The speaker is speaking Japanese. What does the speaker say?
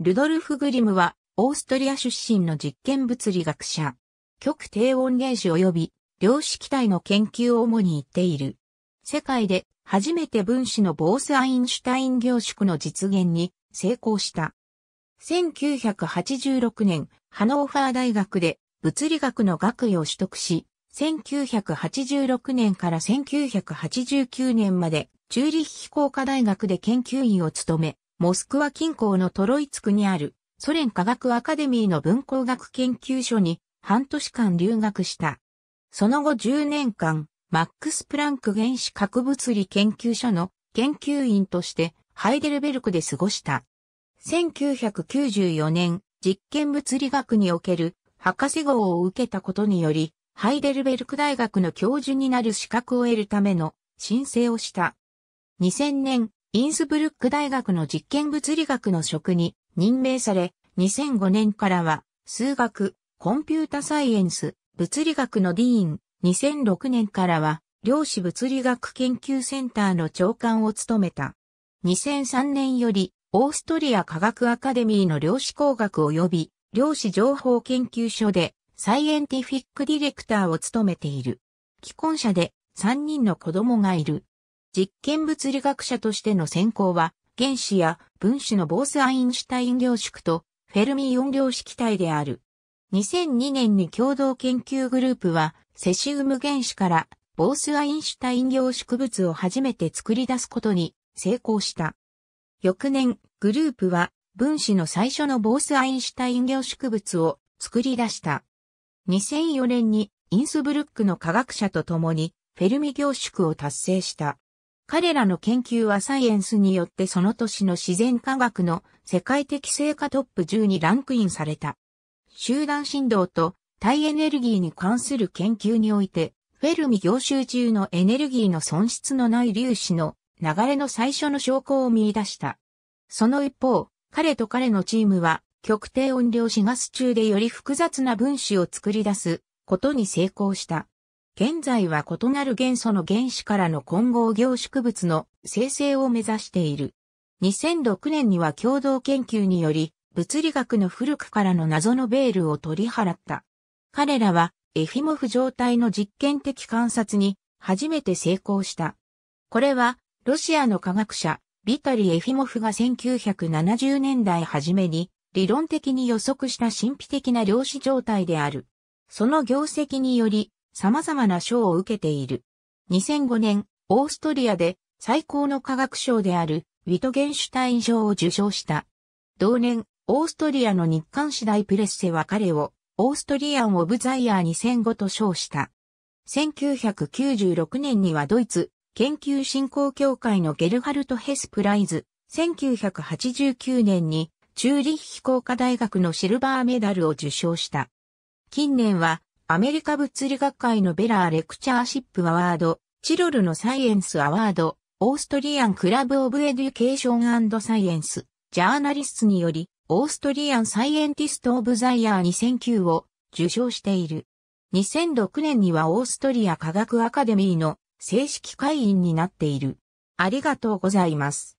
ルドルフ・グリムは、オーストリア出身の実験物理学者。極低温原子及び量子気体の研究を主に言っている。世界で初めて分子のボースアインシュタイン凝縮の実現に成功した。1986年、ハノーファー大学で物理学の学位を取得し、1986年から1989年まで、チューリッヒ工科大学で研究員を務め、モスクワ近郊のトロイツクにあるソ連科学アカデミーの文工学研究所に半年間留学した。その後10年間、マックス・プランク原子核物理研究所の研究員としてハイデルベルクで過ごした。1994年、実験物理学における博士号を受けたことにより、ハイデルベルク大学の教授になる資格を得るための申請をした。2000年、インスブルック大学の実験物理学の職に任命され、2005年からは、数学、コンピュータサイエンス、物理学のディーン、2006年からは、量子物理学研究センターの長官を務めた。2003年より、オーストリア科学アカデミーの量子工学及び、量子情報研究所で、サイエンティフィックディレクターを務めている。既婚者で3人の子供がいる。実験物理学者としての専攻は、原子や分子のボースアインシュタイン量縮とフェルミイオン量式体である。2002年に共同研究グループは、セシウム原子からボースアインシュタイン凝縮物を初めて作り出すことに成功した。翌年、グループは分子の最初のボースアインシュタイン凝縮物を作り出した。2004年にインスブルックの科学者と共にフェルミ凝縮を達成した。彼らの研究はサイエンスによってその年の自然科学の世界的成果トップ10にランクインされた。集団振動と体エネルギーに関する研究において、フェルミ凝集中のエネルギーの損失のない粒子の流れの最初の証拠を見出した。その一方、彼と彼のチームは極低音量子ガス中でより複雑な分子を作り出すことに成功した。現在は異なる元素の原子からの混合凝縮物の生成を目指している。2006年には共同研究により、物理学の古くからの謎のベールを取り払った。彼らは、エフィモフ状態の実験的観察に初めて成功した。これは、ロシアの科学者、ビタリ・エフィモフが1970年代初めに、理論的に予測した神秘的な量子状態である。その業績により、様々な賞を受けている。2005年、オーストリアで最高の科学賞であるウィトゲンシュタイン賞を受賞した。同年、オーストリアの日刊次第プレッセは彼をオーストリアン・オブ・ザイヤー2005と称した。1996年にはドイツ研究振興協会のゲルハルト・ヘスプライズ、1989年にチューリッヒ工科大学のシルバーメダルを受賞した。近年はアメリカ物理学会のベラーレクチャーシップアワード、チロルのサイエンスアワード、オーストリアンクラブオブエデュケーションサイエンス、ジャーナリストにより、オーストリアンサイエンティストオブザイヤー2009を受賞している。2006年にはオーストリア科学アカデミーの正式会員になっている。ありがとうございます。